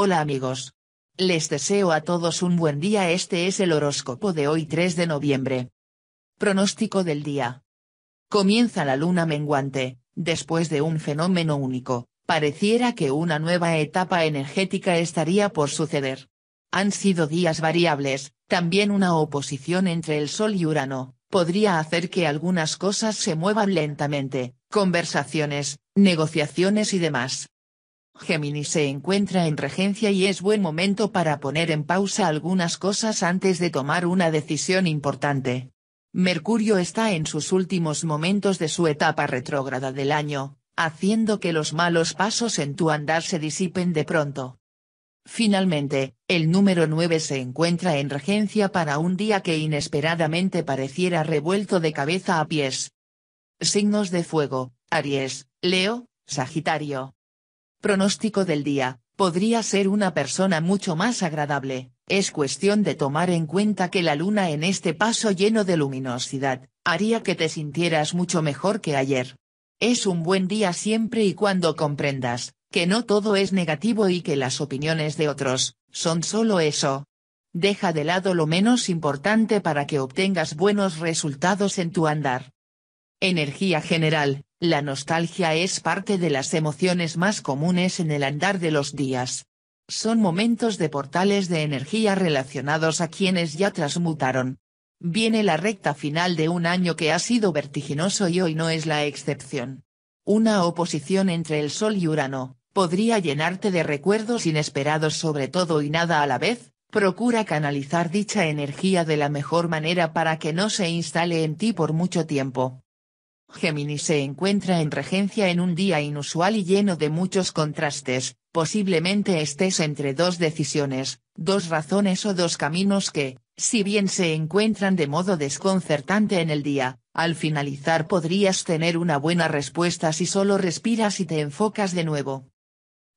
Hola amigos. Les deseo a todos un buen día. Este es el horóscopo de hoy 3 de noviembre. Pronóstico del día. Comienza la luna menguante, después de un fenómeno único, pareciera que una nueva etapa energética estaría por suceder. Han sido días variables, también una oposición entre el Sol y Urano, podría hacer que algunas cosas se muevan lentamente, conversaciones, negociaciones y demás. Géminis se encuentra en regencia y es buen momento para poner en pausa algunas cosas antes de tomar una decisión importante. Mercurio está en sus últimos momentos de su etapa retrógrada del año, haciendo que los malos pasos en tu andar se disipen de pronto. Finalmente, el número 9 se encuentra en regencia para un día que inesperadamente pareciera revuelto de cabeza a pies. Signos de fuego, Aries, Leo, Sagitario. Pronóstico del día, podría ser una persona mucho más agradable, es cuestión de tomar en cuenta que la luna en este paso lleno de luminosidad, haría que te sintieras mucho mejor que ayer. Es un buen día siempre y cuando comprendas, que no todo es negativo y que las opiniones de otros, son solo eso. Deja de lado lo menos importante para que obtengas buenos resultados en tu andar. Energía general, la nostalgia es parte de las emociones más comunes en el andar de los días. Son momentos de portales de energía relacionados a quienes ya transmutaron. Viene la recta final de un año que ha sido vertiginoso y hoy no es la excepción. Una oposición entre el Sol y Urano, podría llenarte de recuerdos inesperados sobre todo y nada a la vez, procura canalizar dicha energía de la mejor manera para que no se instale en ti por mucho tiempo. Géminis se encuentra en regencia en un día inusual y lleno de muchos contrastes, posiblemente estés entre dos decisiones, dos razones o dos caminos que, si bien se encuentran de modo desconcertante en el día, al finalizar podrías tener una buena respuesta si solo respiras y te enfocas de nuevo.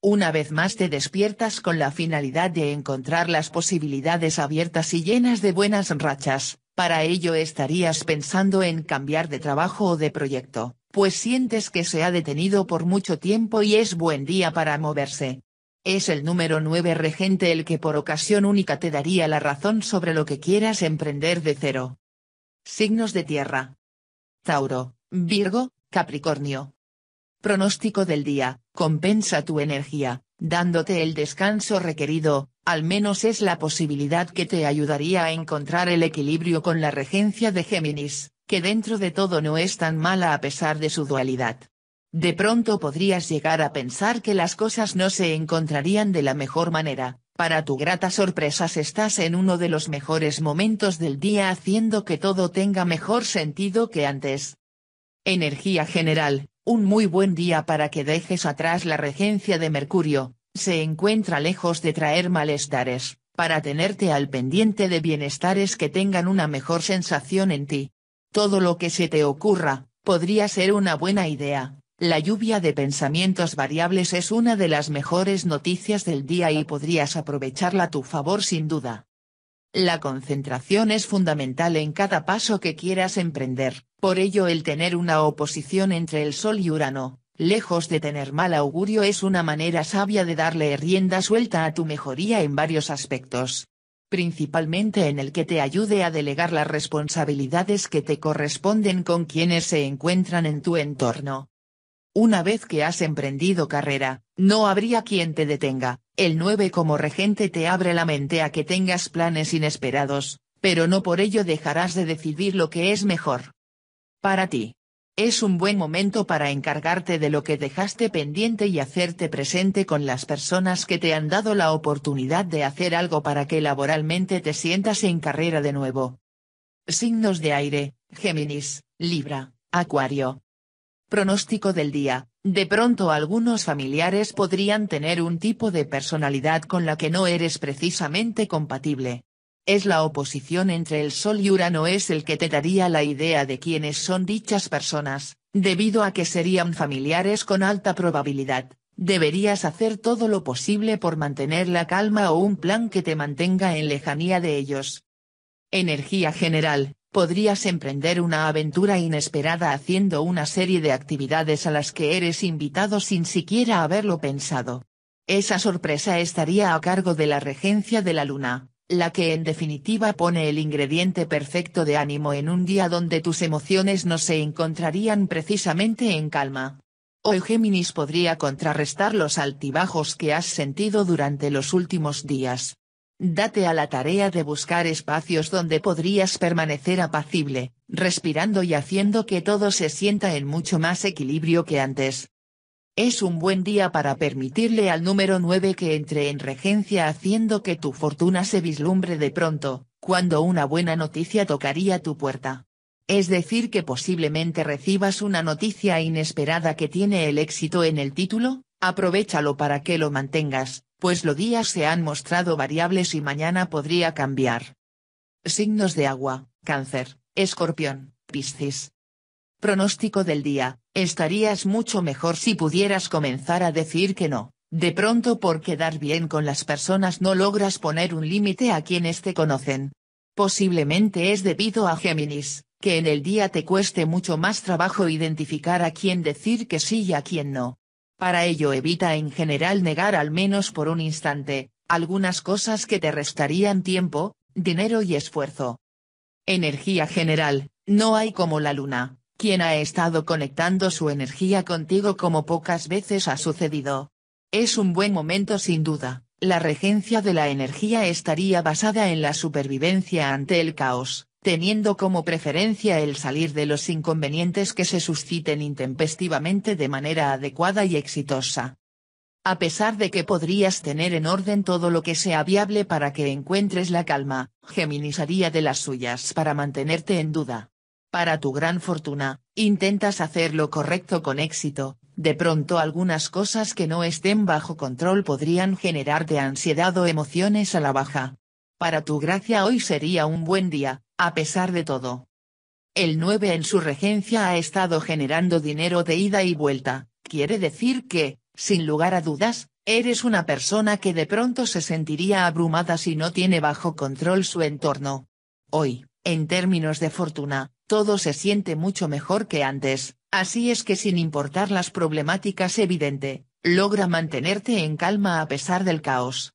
Una vez más te despiertas con la finalidad de encontrar las posibilidades abiertas y llenas de buenas rachas, para ello estarías pensando en cambiar de trabajo o de proyecto, pues sientes que se ha detenido por mucho tiempo y es buen día para moverse. Es el número 9 regente el que por ocasión única te daría la razón sobre lo que quieras emprender de cero. Signos de tierra. Tauro, Virgo, Capricornio, Pronóstico del día, compensa tu energía, dándote el descanso requerido, al menos es la posibilidad que te ayudaría a encontrar el equilibrio con la regencia de Géminis, que dentro de todo no es tan mala a pesar de su dualidad. De pronto podrías llegar a pensar que las cosas no se encontrarían de la mejor manera, para tu grata sorpresa estás en uno de los mejores momentos del día haciendo que todo tenga mejor sentido que antes. Energía general, un muy buen día para que dejes atrás la regencia de Mercurio, se encuentra lejos de traer malestares, para tenerte al pendiente de bienestares que tengan una mejor sensación en ti. Todo lo que se te ocurra, podría ser una buena idea. La lluvia de pensamientos variables es una de las mejores noticias del día y podrías aprovecharla a tu favor sin duda. La concentración es fundamental en cada paso que quieras emprender, por ello el tener una oposición entre el Sol y Urano, lejos de tener mal augurio es una manera sabia de darle rienda suelta a tu mejoría en varios aspectos. Principalmente en el que te ayude a delegar las responsabilidades que te corresponden con quienes se encuentran en tu entorno. Una vez que has emprendido carrera, no habría quien te detenga, el 9 como regente te abre la mente a que tengas planes inesperados, pero no por ello dejarás de decidir lo que es mejor. Para ti. Es un buen momento para encargarte de lo que dejaste pendiente y hacerte presente con las personas que te han dado la oportunidad de hacer algo para que laboralmente te sientas en carrera de nuevo. Signos de aire, Géminis, Libra, Acuario. Pronóstico del día, de pronto algunos familiares podrían tener un tipo de personalidad con la que no eres precisamente compatible. Es la oposición entre el Sol y Urano es el que te daría la idea de quiénes son dichas personas, debido a que serían familiares con alta probabilidad. Deberías hacer todo lo posible por mantener la calma o un plan que te mantenga en lejanía de ellos. Energía general, podrías emprender una aventura inesperada haciendo una serie de actividades a las que eres invitado sin siquiera haberlo pensado. Esa sorpresa estaría a cargo de la regencia de la luna, la que en definitiva pone el ingrediente perfecto de ánimo en un día donde tus emociones no se encontrarían precisamente en calma. Hoy Géminis podría contrarrestar los altibajos que has sentido durante los últimos días date a la tarea de buscar espacios donde podrías permanecer apacible, respirando y haciendo que todo se sienta en mucho más equilibrio que antes. Es un buen día para permitirle al número 9 que entre en regencia haciendo que tu fortuna se vislumbre de pronto, cuando una buena noticia tocaría tu puerta. Es decir, que posiblemente recibas una noticia inesperada que tiene el éxito en el título, aprovechalo para que lo mantengas, pues los días se han mostrado variables y mañana podría cambiar. Signos de agua, cáncer, escorpión, piscis. Pronóstico del día, estarías mucho mejor si pudieras comenzar a decir que no, de pronto por quedar bien con las personas no logras poner un límite a quienes te conocen. Posiblemente es debido a Géminis, que en el día te cueste mucho más trabajo identificar a quién decir que sí y a quién no. Para ello evita en general negar al menos por un instante, algunas cosas que te restarían tiempo, dinero y esfuerzo. Energía general, no hay como la luna, quien ha estado conectando su energía contigo como pocas veces ha sucedido. Es un buen momento sin duda, la regencia de la energía estaría basada en la supervivencia ante el caos, teniendo como preferencia el salir de los inconvenientes que se susciten intempestivamente de manera adecuada y exitosa. A pesar de que podrías tener en orden todo lo que sea viable para que encuentres la calma, geminisaría de las suyas para mantenerte en duda. Para tu gran fortuna, intentas hacer lo correcto con éxito, de pronto algunas cosas que no estén bajo control podrían generarte ansiedad o emociones a la baja. Para tu gracia hoy sería un buen día, a pesar de todo. El 9 en su regencia ha estado generando dinero de ida y vuelta, quiere decir que, sin lugar a dudas, eres una persona que de pronto se sentiría abrumada si no tiene bajo control su entorno. Hoy, en términos de fortuna, todo se siente mucho mejor que antes, así es que sin importar las problemáticas evidente, logra mantenerte en calma a pesar del caos.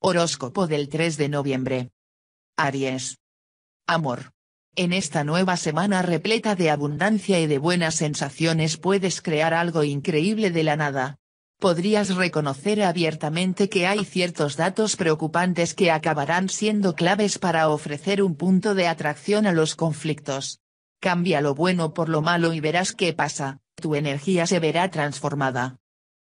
Horóscopo del 3 de noviembre. Aries, Amor. En esta nueva semana repleta de abundancia y de buenas sensaciones puedes crear algo increíble de la nada. Podrías reconocer abiertamente que hay ciertos datos preocupantes que acabarán siendo claves para ofrecer un punto de atracción a los conflictos. Cambia lo bueno por lo malo y verás qué pasa, tu energía se verá transformada.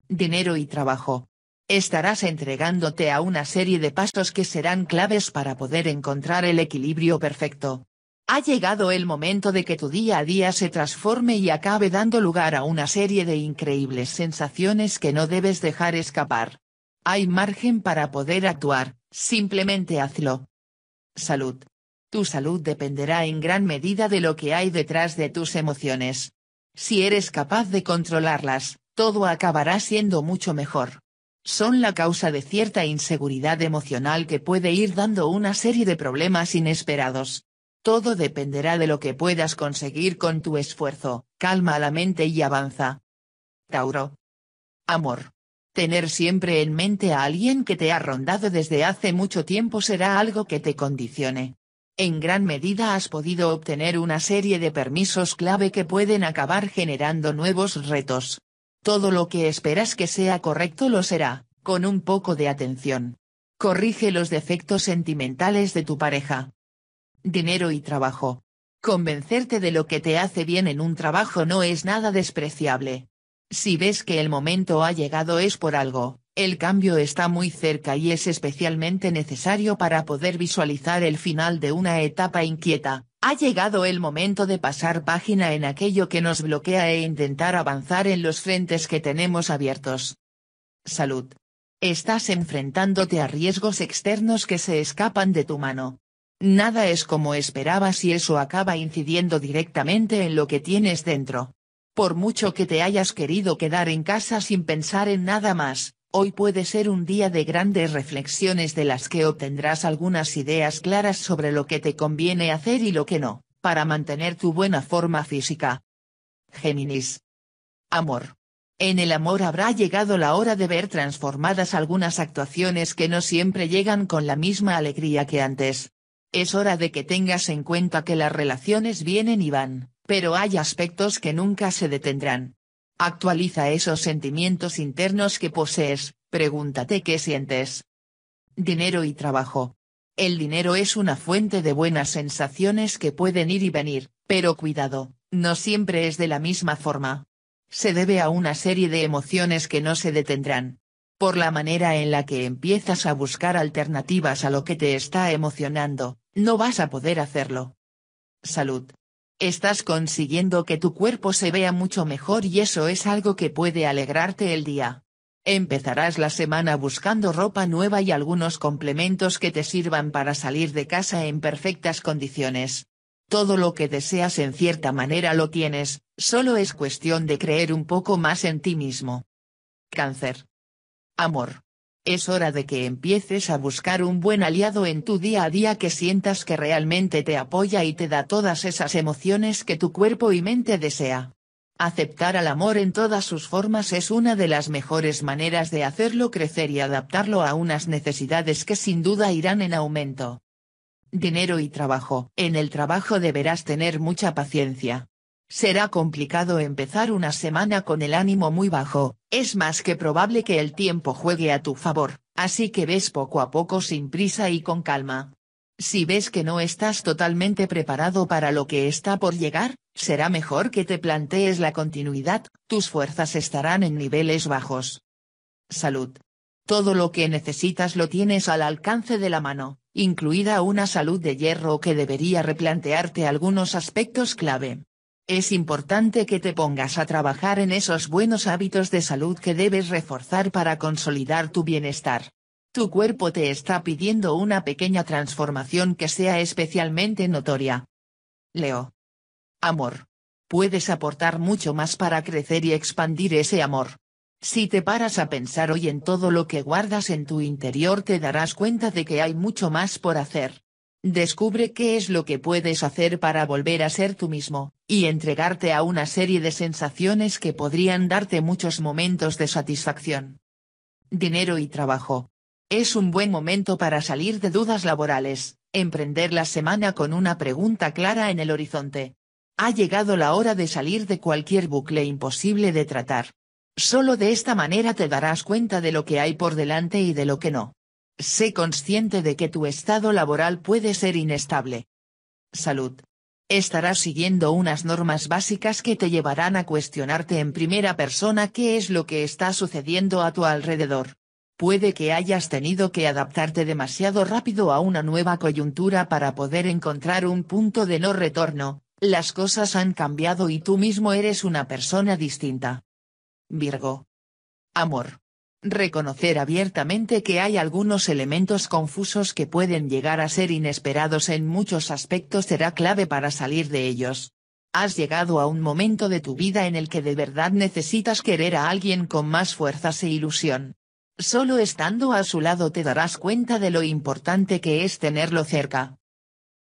Dinero y trabajo estarás entregándote a una serie de pasos que serán claves para poder encontrar el equilibrio perfecto. Ha llegado el momento de que tu día a día se transforme y acabe dando lugar a una serie de increíbles sensaciones que no debes dejar escapar. Hay margen para poder actuar, simplemente hazlo. Salud. Tu salud dependerá en gran medida de lo que hay detrás de tus emociones. Si eres capaz de controlarlas, todo acabará siendo mucho mejor son la causa de cierta inseguridad emocional que puede ir dando una serie de problemas inesperados. Todo dependerá de lo que puedas conseguir con tu esfuerzo, calma la mente y avanza. Tauro. Amor. Tener siempre en mente a alguien que te ha rondado desde hace mucho tiempo será algo que te condicione. En gran medida has podido obtener una serie de permisos clave que pueden acabar generando nuevos retos. Todo lo que esperas que sea correcto lo será, con un poco de atención. Corrige los defectos sentimentales de tu pareja. Dinero y trabajo. Convencerte de lo que te hace bien en un trabajo no es nada despreciable. Si ves que el momento ha llegado es por algo, el cambio está muy cerca y es especialmente necesario para poder visualizar el final de una etapa inquieta, ha llegado el momento de pasar página en aquello que nos bloquea e intentar avanzar en los frentes que tenemos abiertos. Salud. Estás enfrentándote a riesgos externos que se escapan de tu mano. Nada es como esperabas y eso acaba incidiendo directamente en lo que tienes dentro. Por mucho que te hayas querido quedar en casa sin pensar en nada más, Hoy puede ser un día de grandes reflexiones de las que obtendrás algunas ideas claras sobre lo que te conviene hacer y lo que no, para mantener tu buena forma física. Géminis. Amor. En el amor habrá llegado la hora de ver transformadas algunas actuaciones que no siempre llegan con la misma alegría que antes. Es hora de que tengas en cuenta que las relaciones vienen y van, pero hay aspectos que nunca se detendrán, Actualiza esos sentimientos internos que posees, pregúntate qué sientes. Dinero y trabajo. El dinero es una fuente de buenas sensaciones que pueden ir y venir, pero cuidado, no siempre es de la misma forma. Se debe a una serie de emociones que no se detendrán. Por la manera en la que empiezas a buscar alternativas a lo que te está emocionando, no vas a poder hacerlo. Salud. Estás consiguiendo que tu cuerpo se vea mucho mejor y eso es algo que puede alegrarte el día. Empezarás la semana buscando ropa nueva y algunos complementos que te sirvan para salir de casa en perfectas condiciones. Todo lo que deseas en cierta manera lo tienes, solo es cuestión de creer un poco más en ti mismo. Cáncer. Amor. Es hora de que empieces a buscar un buen aliado en tu día a día que sientas que realmente te apoya y te da todas esas emociones que tu cuerpo y mente desea. Aceptar al amor en todas sus formas es una de las mejores maneras de hacerlo crecer y adaptarlo a unas necesidades que sin duda irán en aumento. Dinero y trabajo. En el trabajo deberás tener mucha paciencia, Será complicado empezar una semana con el ánimo muy bajo, es más que probable que el tiempo juegue a tu favor, así que ves poco a poco sin prisa y con calma. Si ves que no estás totalmente preparado para lo que está por llegar, será mejor que te plantees la continuidad, tus fuerzas estarán en niveles bajos. Salud. Todo lo que necesitas lo tienes al alcance de la mano, incluida una salud de hierro que debería replantearte algunos aspectos clave. Es importante que te pongas a trabajar en esos buenos hábitos de salud que debes reforzar para consolidar tu bienestar. Tu cuerpo te está pidiendo una pequeña transformación que sea especialmente notoria. Leo. Amor. Puedes aportar mucho más para crecer y expandir ese amor. Si te paras a pensar hoy en todo lo que guardas en tu interior te darás cuenta de que hay mucho más por hacer. Descubre qué es lo que puedes hacer para volver a ser tú mismo, y entregarte a una serie de sensaciones que podrían darte muchos momentos de satisfacción. Dinero y trabajo. Es un buen momento para salir de dudas laborales, emprender la semana con una pregunta clara en el horizonte. Ha llegado la hora de salir de cualquier bucle imposible de tratar. Solo de esta manera te darás cuenta de lo que hay por delante y de lo que no. Sé consciente de que tu estado laboral puede ser inestable. Salud. Estarás siguiendo unas normas básicas que te llevarán a cuestionarte en primera persona qué es lo que está sucediendo a tu alrededor. Puede que hayas tenido que adaptarte demasiado rápido a una nueva coyuntura para poder encontrar un punto de no retorno, las cosas han cambiado y tú mismo eres una persona distinta. Virgo. Amor reconocer abiertamente que hay algunos elementos confusos que pueden llegar a ser inesperados en muchos aspectos será clave para salir de ellos. Has llegado a un momento de tu vida en el que de verdad necesitas querer a alguien con más fuerzas e ilusión. Solo estando a su lado te darás cuenta de lo importante que es tenerlo cerca.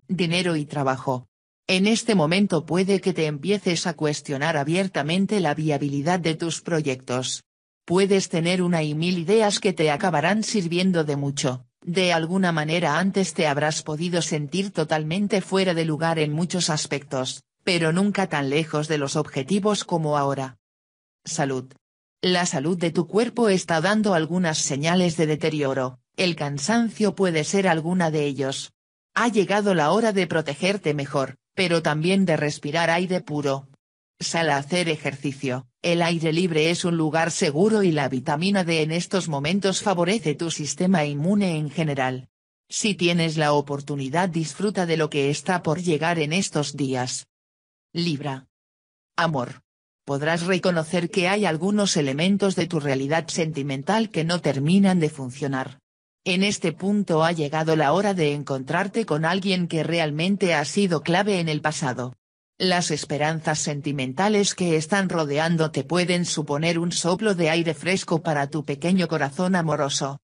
Dinero y trabajo. En este momento puede que te empieces a cuestionar abiertamente la viabilidad de tus proyectos puedes tener una y mil ideas que te acabarán sirviendo de mucho. De alguna manera antes te habrás podido sentir totalmente fuera de lugar en muchos aspectos, pero nunca tan lejos de los objetivos como ahora. Salud. La salud de tu cuerpo está dando algunas señales de deterioro, el cansancio puede ser alguna de ellos. Ha llegado la hora de protegerte mejor, pero también de respirar aire puro. Sal a hacer ejercicio. El aire libre es un lugar seguro y la vitamina D en estos momentos favorece tu sistema inmune en general. Si tienes la oportunidad disfruta de lo que está por llegar en estos días. Libra. Amor. Podrás reconocer que hay algunos elementos de tu realidad sentimental que no terminan de funcionar. En este punto ha llegado la hora de encontrarte con alguien que realmente ha sido clave en el pasado. Las esperanzas sentimentales que están rodeando te pueden suponer un soplo de aire fresco para tu pequeño corazón amoroso.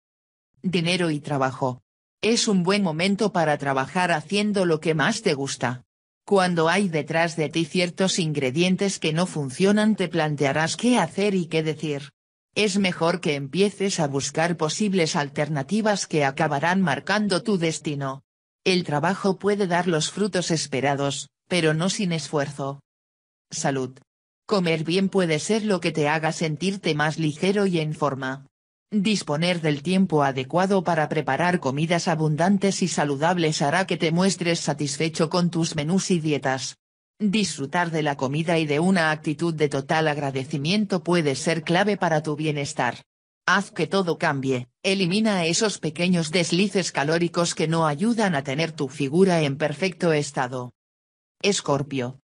Dinero y trabajo. Es un buen momento para trabajar haciendo lo que más te gusta. Cuando hay detrás de ti ciertos ingredientes que no funcionan te plantearás qué hacer y qué decir. Es mejor que empieces a buscar posibles alternativas que acabarán marcando tu destino. El trabajo puede dar los frutos esperados, pero no sin esfuerzo. Salud. Comer bien puede ser lo que te haga sentirte más ligero y en forma. Disponer del tiempo adecuado para preparar comidas abundantes y saludables hará que te muestres satisfecho con tus menús y dietas. Disfrutar de la comida y de una actitud de total agradecimiento puede ser clave para tu bienestar. Haz que todo cambie, elimina esos pequeños deslices calóricos que no ayudan a tener tu figura en perfecto estado. Escorpio.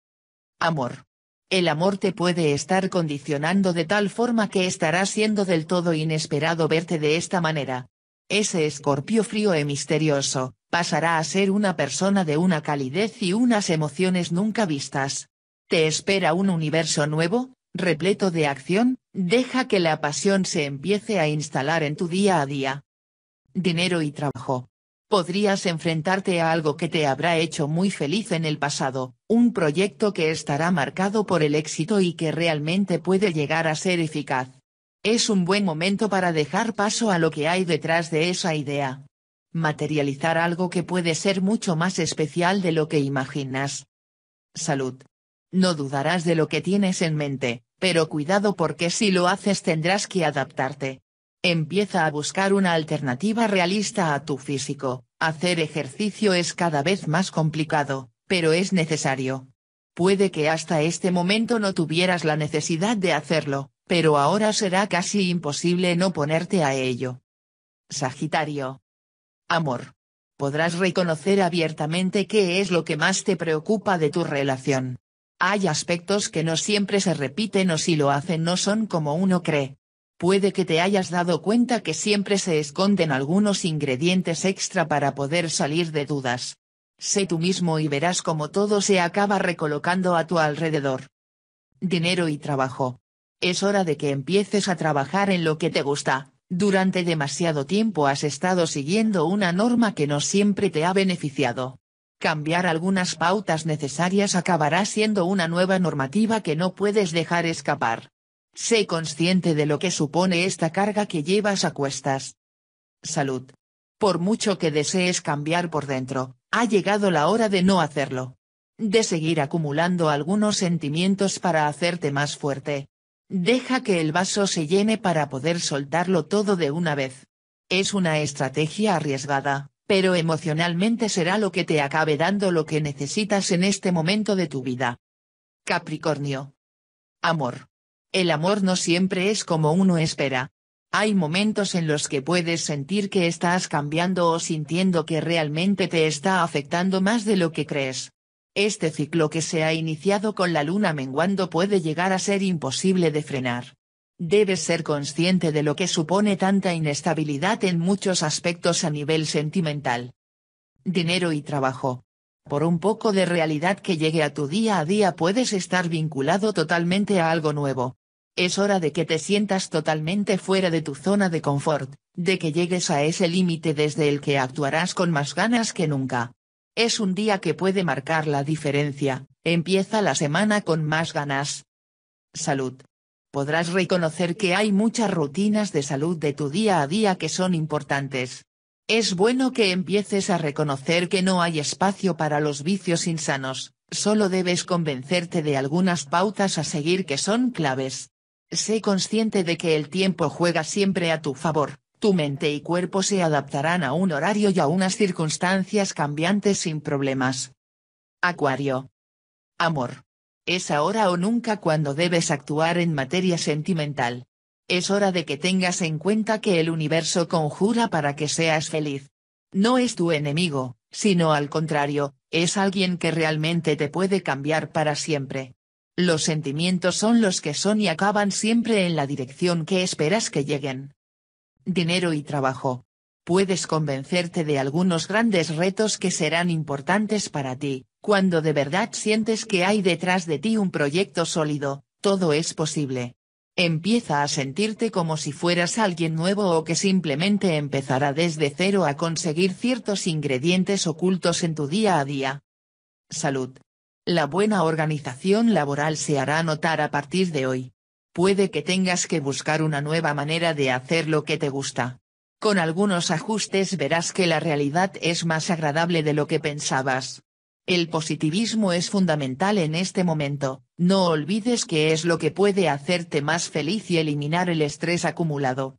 Amor. El amor te puede estar condicionando de tal forma que estará siendo del todo inesperado verte de esta manera. Ese escorpio frío y e misterioso, pasará a ser una persona de una calidez y unas emociones nunca vistas. Te espera un universo nuevo, repleto de acción, deja que la pasión se empiece a instalar en tu día a día. Dinero y trabajo podrías enfrentarte a algo que te habrá hecho muy feliz en el pasado, un proyecto que estará marcado por el éxito y que realmente puede llegar a ser eficaz. Es un buen momento para dejar paso a lo que hay detrás de esa idea. Materializar algo que puede ser mucho más especial de lo que imaginas. Salud. No dudarás de lo que tienes en mente, pero cuidado porque si lo haces tendrás que adaptarte. Empieza a buscar una alternativa realista a tu físico, hacer ejercicio es cada vez más complicado, pero es necesario. Puede que hasta este momento no tuvieras la necesidad de hacerlo, pero ahora será casi imposible no ponerte a ello. Sagitario. Amor. Podrás reconocer abiertamente qué es lo que más te preocupa de tu relación. Hay aspectos que no siempre se repiten o si lo hacen no son como uno cree, puede que te hayas dado cuenta que siempre se esconden algunos ingredientes extra para poder salir de dudas. Sé tú mismo y verás cómo todo se acaba recolocando a tu alrededor. Dinero y trabajo. Es hora de que empieces a trabajar en lo que te gusta. Durante demasiado tiempo has estado siguiendo una norma que no siempre te ha beneficiado. Cambiar algunas pautas necesarias acabará siendo una nueva normativa que no puedes dejar escapar. Sé consciente de lo que supone esta carga que llevas a cuestas. Salud. Por mucho que desees cambiar por dentro, ha llegado la hora de no hacerlo. De seguir acumulando algunos sentimientos para hacerte más fuerte. Deja que el vaso se llene para poder soltarlo todo de una vez. Es una estrategia arriesgada, pero emocionalmente será lo que te acabe dando lo que necesitas en este momento de tu vida. Capricornio. Amor. El amor no siempre es como uno espera. Hay momentos en los que puedes sentir que estás cambiando o sintiendo que realmente te está afectando más de lo que crees. Este ciclo que se ha iniciado con la luna menguando puede llegar a ser imposible de frenar. Debes ser consciente de lo que supone tanta inestabilidad en muchos aspectos a nivel sentimental. Dinero y trabajo. Por un poco de realidad que llegue a tu día a día puedes estar vinculado totalmente a algo nuevo. Es hora de que te sientas totalmente fuera de tu zona de confort, de que llegues a ese límite desde el que actuarás con más ganas que nunca. Es un día que puede marcar la diferencia, empieza la semana con más ganas. Salud. Podrás reconocer que hay muchas rutinas de salud de tu día a día que son importantes, es bueno que empieces a reconocer que no hay espacio para los vicios insanos, solo debes convencerte de algunas pautas a seguir que son claves. Sé consciente de que el tiempo juega siempre a tu favor, tu mente y cuerpo se adaptarán a un horario y a unas circunstancias cambiantes sin problemas. Acuario. Amor. Es ahora o nunca cuando debes actuar en materia sentimental es hora de que tengas en cuenta que el universo conjura para que seas feliz. No es tu enemigo, sino al contrario, es alguien que realmente te puede cambiar para siempre. Los sentimientos son los que son y acaban siempre en la dirección que esperas que lleguen. Dinero y trabajo. Puedes convencerte de algunos grandes retos que serán importantes para ti, cuando de verdad sientes que hay detrás de ti un proyecto sólido, todo es posible. Empieza a sentirte como si fueras alguien nuevo o que simplemente empezará desde cero a conseguir ciertos ingredientes ocultos en tu día a día. Salud. La buena organización laboral se hará notar a partir de hoy. Puede que tengas que buscar una nueva manera de hacer lo que te gusta. Con algunos ajustes verás que la realidad es más agradable de lo que pensabas. El positivismo es fundamental en este momento, no olvides que es lo que puede hacerte más feliz y eliminar el estrés acumulado.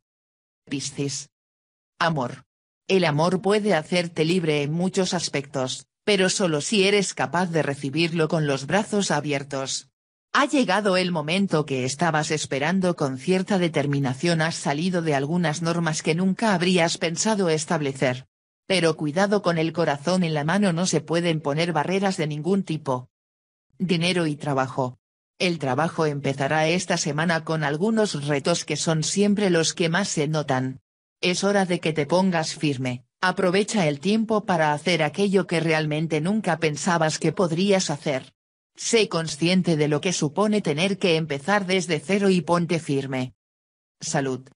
Piscis. Amor. El amor puede hacerte libre en muchos aspectos, pero solo si eres capaz de recibirlo con los brazos abiertos. Ha llegado el momento que estabas esperando con cierta determinación has salido de algunas normas que nunca habrías pensado establecer. Pero cuidado con el corazón en la mano no se pueden poner barreras de ningún tipo. Dinero y trabajo. El trabajo empezará esta semana con algunos retos que son siempre los que más se notan. Es hora de que te pongas firme, aprovecha el tiempo para hacer aquello que realmente nunca pensabas que podrías hacer. Sé consciente de lo que supone tener que empezar desde cero y ponte firme. Salud.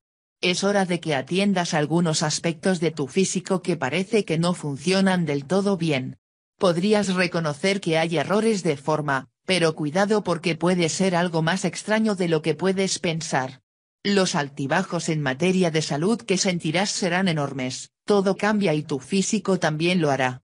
Es hora de que atiendas algunos aspectos de tu físico que parece que no funcionan del todo bien. Podrías reconocer que hay errores de forma, pero cuidado porque puede ser algo más extraño de lo que puedes pensar. Los altibajos en materia de salud que sentirás serán enormes, todo cambia y tu físico también lo hará.